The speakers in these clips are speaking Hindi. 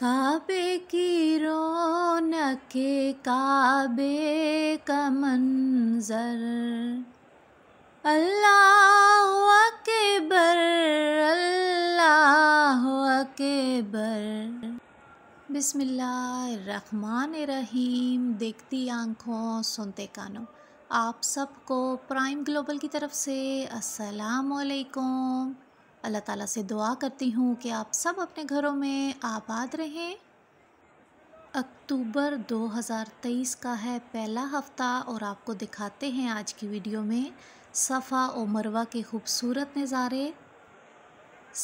काबे की रौनक काबे का मंजर अल्लाह अकबर अल्लाह अकबर रहीम देखती आंखों सुनते कानों आप सबको प्राइम ग्लोबल की तरफ से अस्सलाम वालेकुम अल्लाह ताला से दुआ करती हूँ कि आप सब अपने घरों में आबाद रहें अक्टूबर 2023 का है पहला हफ्ता और आपको दिखाते हैं आज की वीडियो में सफ़ा और मरवा के खूबसूरत नज़ारे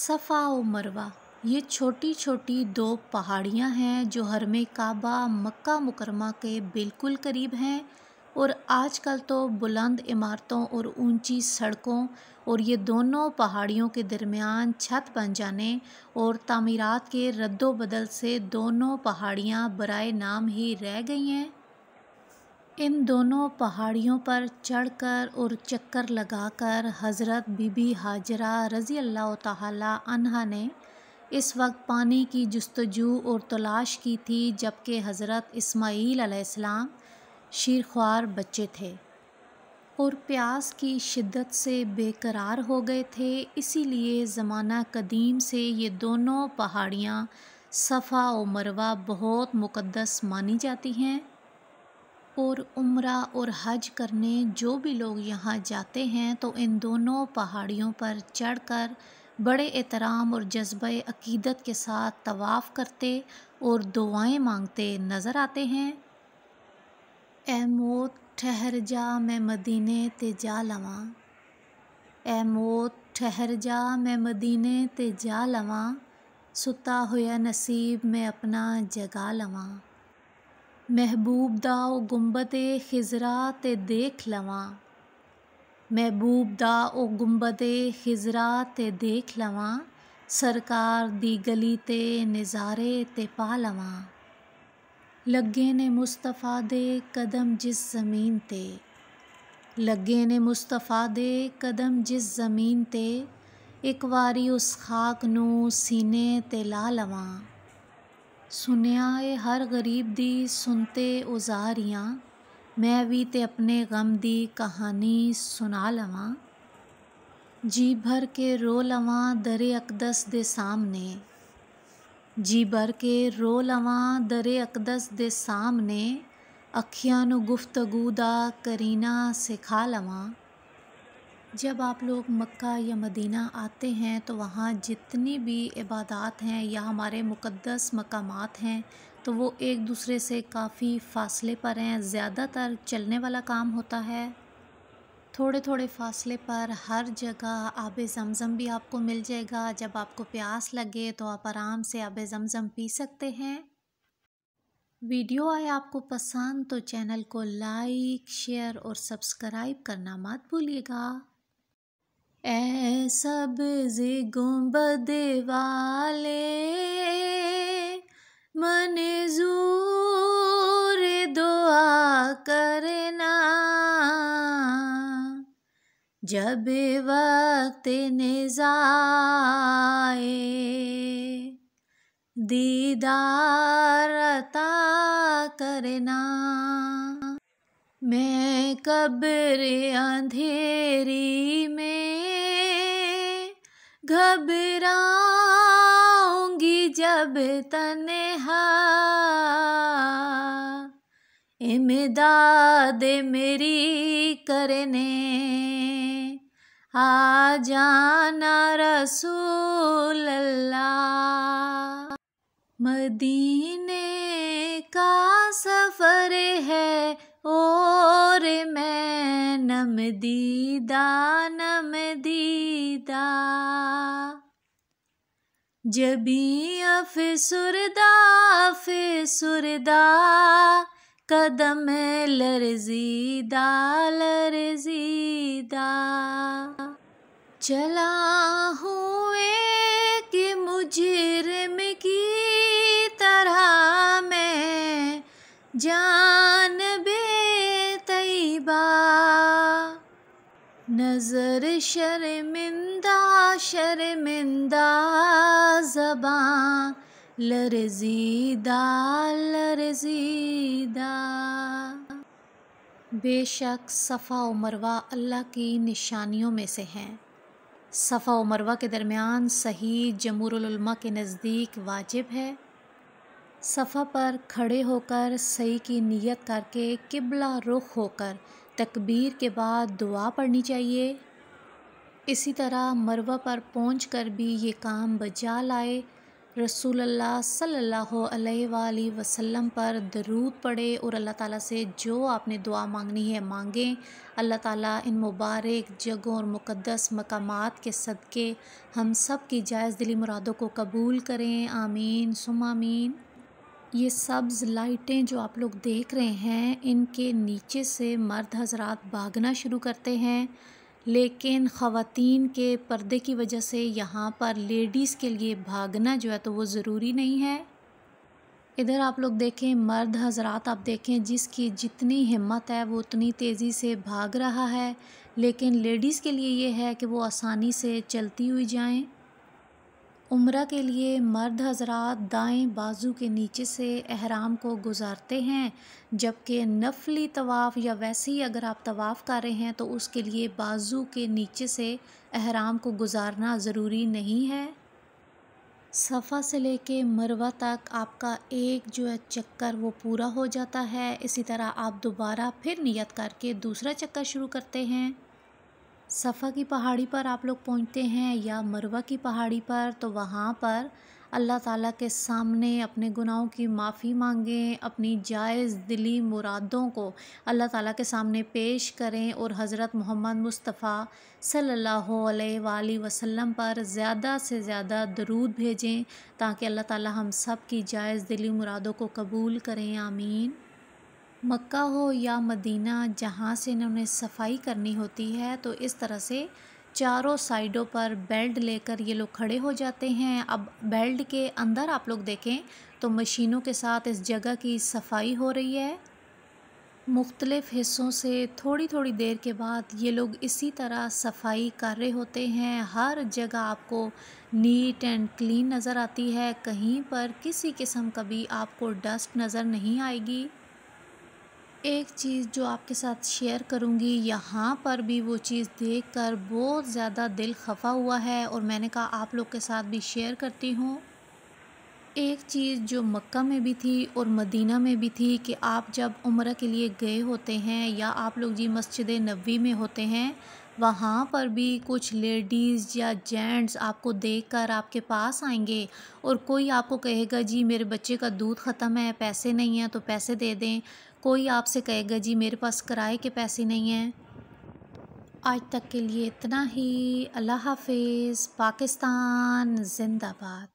सफ़ा और मरवा ये छोटी छोटी दो पहाड़ियाँ हैं जो हरम काबा मक्का मुकरमा के बिल्कुल करीब हैं और आजकल तो बुलंद इमारतों और ऊंची सड़कों और ये दोनों पहाड़ियों के दरमियान छत बन जाने और तमीरत के रद्दो बदल से दोनों पहाड़ियाँ बरए नाम ही रह गई हैं इन दोनों पहाड़ियों पर चढ़कर और चक्कर लगाकर हज़रत बीबी हाजरा रज़ी अल्लाह तहा ने इस वक्त पानी की जस्तजू और तलाश की थी जबकि हज़रत इस्माईल आलाम शीरख्वार बच्चे थे और प्यास की शिद्दत से बेकरार हो गए थे इसीलिए ज़माना कदीम से ये दोनों पहाड़ियाँ सफ़ा और मरवा बहुत मुकद्दस मानी जाती हैं और उम्रा और हज करने जो भी लोग यहाँ जाते हैं तो इन दोनों पहाड़ियों पर चढ़कर बड़े एहतराम और जज्ब अकीदत के साथ तवाफ़ करते और दुआएं मांगते नज़र आते हैं ਐ ਮੌਤ ਠਹਿਰ ਜਾ ਮੈਂ ਮਦੀਨੇ ਤੇ ਜਾ ਲਵਾਂ ਐ ਮੌਤ ਠਹਿਰ ਜਾ ਮੈਂ ਮਦੀਨੇ ਤੇ ਜਾ ਲਵਾਂ ਸੁੱਤਾ ਹੋਇਆ ਨਸੀਬ ਮੈਂ ਆਪਣਾ ਜਗਾ ਲਵਾਂ ਮਹਿਬੂਬ ਦਾ ਉਹ ਗੁੰਬਤੇ ਖਿਜ਼ਰਾ ਤੇ ਦੇਖ ਲਵਾਂ ਮਹਿਬੂਬ ਦਾ ਉਹ ਗੁੰਬਤੇ ਖਿਜ਼ਰਾ ਤੇ ਦੇਖ ਲਵਾਂ ਸਰਕਾਰ ਦੀ ਗਲੀ ਤੇ ਨਜ਼ਾਰੇ ਤੇ ਪਾ ਲਵਾਂ ਲੱਗੇ ਨੇ ਮੁਸਤਫਾ ਦੇ ਕਦਮ ਜਿਸ ਜ਼ਮੀਨ ਤੇ ਲੱਗੇ ਨੇ ਮੁਸਤਫਾ ਦੇ ਕਦਮ ਜਿਸ ਜ਼ਮੀਨ ਤੇ ਇੱਕ ਵਾਰੀ ਉਸ ਖਾਕ ਨੂੰ ਸੀਨੇ ਤੇ ਲਾ ਲਵਾਂ ਸੁਨਿਆ ਏ ਹਰ ਗਰੀਬ ਦੀ ਸੁਨਤੇ ਉਜ਼ਾਰੀਆਂ ਮੈਂ ਵੀ ਤੇ ਆਪਣੇ ਗਮ ਦੀ ਕਹਾਣੀ ਸੁਣਾ ਲਵਾਂ ਜੀ ਭਰ ਕੇ ਰੋ ਲਵਾਂ ਦਰੇ ਅਕਦਸ ਦੇ ਸਾਹਮਣੇ जी भर के रो लवा दरे अकदस दे सामने अखियाँ नु ਗੁਫ਼ਤਗੂ दा करीना सिखा ਲਵਾਂ जब आप लोग मक्का या मदीना आते हैं तो वहाँ जितनी भी इबादत हैं या हमारे मुक़दस मकाम हैं तो वो एक दूसरे से काफ़ी फ़ासले पर हैं ज़्यादातर चलने वाला काम होता है थोड़े थोड़े फासले पर हर जगह आब जमज़म भी आपको मिल जाएगा जब आपको प्यास लगे तो आप आराम से आब जमज़म पी सकते हैं वीडियो आए आपको पसंद तो चैनल को लाइक शेयर और सब्सक्राइब करना मत भूलिएगा ए सब जे गुम्बद वाले मन जूर दुआ करे जब वक्त निजाए दीदारता करना मैं कब्र अंधेरी में घबराऊंगी जब तन्हा इमदाद मेरी करने आ जाना रसूल मदीने का सफ़र है और मैं नम दीदा नम दीदा जबी अफ सुरदा फिर सुरदा कदम लरजीदा लरजीदा चला हूँ एक मुजरम की तरह मैं जान बेतबा नज़र शर्मिंदा शर्मिंदा जबां लरजीदा लरजीदा बेशक सफ़ा व मरवा अल्लाह की निशानियों में से हैं सफ़ा व मरवा के दरमियान सही जमूरमा के नज़दीक वाजिब है सफ़ा पर खड़े होकर सही की नियत करके किबला रुख होकर तकबीर के बाद दुआ पढ़नी चाहिए इसी तरह मरवा पर पहुँच कर भी ये काम बजा लाए रसूलुल्लाह सल्लल्लाहु अलैहि वसल्लम पर दरूद पड़े और अल्लाह ताला से जो आपने दुआ मांगनी है मांगें अल्लाह ताला इन मुबारक जगहों और मुक़दस मकामात के सदक़े हम सब की जायज़ दिली मुरादों को कबूल करें आमीन सुमामीन ये सब्ज़ लाइटें जो आप लोग देख रहे हैं इनके नीचे से मर्द हजरात भागना शुरू करते हैं लेकिन ख़वातीन के पर्दे की वजह से यहाँ पर लेडीज़ के लिए भागना जो है तो वो ज़रूरी नहीं है इधर आप लोग देखें मर्द हजरात आप देखें जिसकी जितनी हिम्मत है वो उतनी तेज़ी से भाग रहा है लेकिन लेडीज़ के लिए ये है कि वो आसानी से चलती हुई जाएं उम्र के लिए मर्द हजरात दाएं बाजू के नीचे से अहराम को गुजारते हैं जबकि नफली तवाफ़ या वैसे ही अगर आप तवाफ़ कर रहे हैं तो उसके लिए बाजू के नीचे से अहराम को गुजारना ज़रूरी नहीं है सफ़ा से लेके मरवा तक आपका एक जो है चक्कर वो पूरा हो जाता है इसी तरह आप दोबारा फिर नियत करके दूसरा चक्कर शुरू करते हैं सफ़ा की पहाड़ी पर आप लोग पहुंचते हैं या मरवा की पहाड़ी पर तो वहाँ पर अल्लाह ताला के सामने अपने गुनाहों की माफ़ी मांगें अपनी जायज़ दिली मुरादों को अल्लाह ताला के सामने पेश करें और हज़रत मोहम्मद मुस्तफ़ा सल्लल्लाहु अलैहि वसल्लम पर ज़्यादा से ज़्यादा दरूद भेजें ताकि अल्लाह ताला हम सब की जायज़ दिली मुरादों को कबूल करें आमीन मक्का हो या मदीना जहाँ से इन्होंने सफाई करनी होती है तो इस तरह से चारों साइडों पर बेल्ट लेकर ये लोग खड़े हो जाते हैं अब बेल्ट के अंदर आप लोग देखें तो मशीनों के साथ इस जगह की सफाई हो रही है मुख्तलिफ़ हिस्सों से थोड़ी थोड़ी देर के बाद ये लोग इसी तरह सफाई कर रहे होते हैं हर जगह आपको नीट एंड क्लीन नज़र आती है कहीं पर किसी किस्म का भी आपको डस्ट नज़र नहीं आएगी एक चीज़ जो आपके साथ शेयर करूँगी यहाँ पर भी वो चीज़ देखकर बहुत ज़्यादा दिल खफा हुआ है और मैंने कहा आप लोग के साथ भी शेयर करती हूँ एक चीज़ जो मक्का में भी थी और मदीना में भी थी कि आप जब उम्र के लिए गए होते हैं या आप लोग जी मस्जिद नबी में होते हैं वहाँ पर भी कुछ लेडीज़ या जेंट्स आपको देखकर आपके पास आएंगे और कोई आपको कहेगा जी मेरे बच्चे का दूध ख़त्म है पैसे नहीं हैं तो पैसे दे दें कोई आपसे कहेगा जी मेरे पास किराए के पैसे नहीं हैं आज तक के लिए इतना ही अल्लाह हाफिज़ पाकिस्तान ज़िंदाबाद